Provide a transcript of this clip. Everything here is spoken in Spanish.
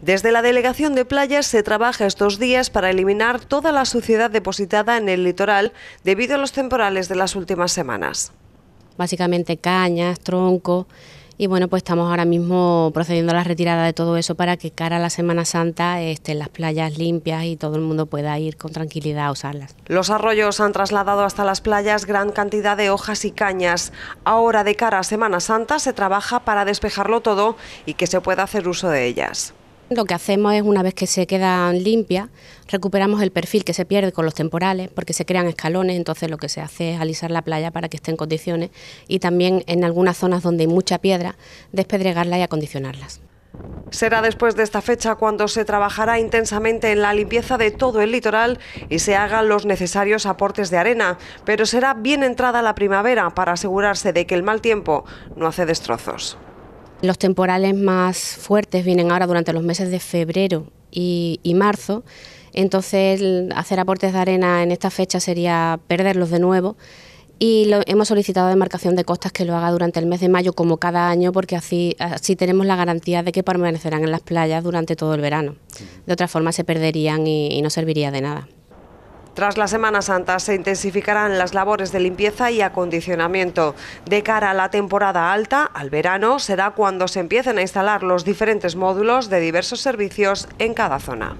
Desde la Delegación de Playas se trabaja estos días para eliminar toda la suciedad depositada en el litoral debido a los temporales de las últimas semanas. Básicamente cañas, troncos y bueno, pues estamos ahora mismo procediendo a la retirada de todo eso para que cara a la Semana Santa estén las playas limpias y todo el mundo pueda ir con tranquilidad a usarlas. Los arroyos han trasladado hasta las playas gran cantidad de hojas y cañas. Ahora de cara a Semana Santa se trabaja para despejarlo todo y que se pueda hacer uso de ellas. Lo que hacemos es, una vez que se quedan limpias, recuperamos el perfil que se pierde con los temporales, porque se crean escalones, entonces lo que se hace es alisar la playa para que esté en condiciones y también en algunas zonas donde hay mucha piedra, despedregarla y acondicionarlas. Será después de esta fecha cuando se trabajará intensamente en la limpieza de todo el litoral y se hagan los necesarios aportes de arena, pero será bien entrada la primavera para asegurarse de que el mal tiempo no hace destrozos. Los temporales más fuertes vienen ahora durante los meses de febrero y, marzo, entonces hacer aportes de arena en esta fecha sería perderlos de nuevo y hemos solicitado Demarcación de Costas que lo haga durante el mes de mayo como cada año porque así, tenemos la garantía de que permanecerán en las playas durante todo el verano. De otra forma se perderían y no serviría de nada. Tras la Semana Santa se intensificarán las labores de limpieza y acondicionamiento. De cara a la temporada alta, al verano, será cuando se empiecen a instalar los diferentes módulos de diversos servicios en cada zona.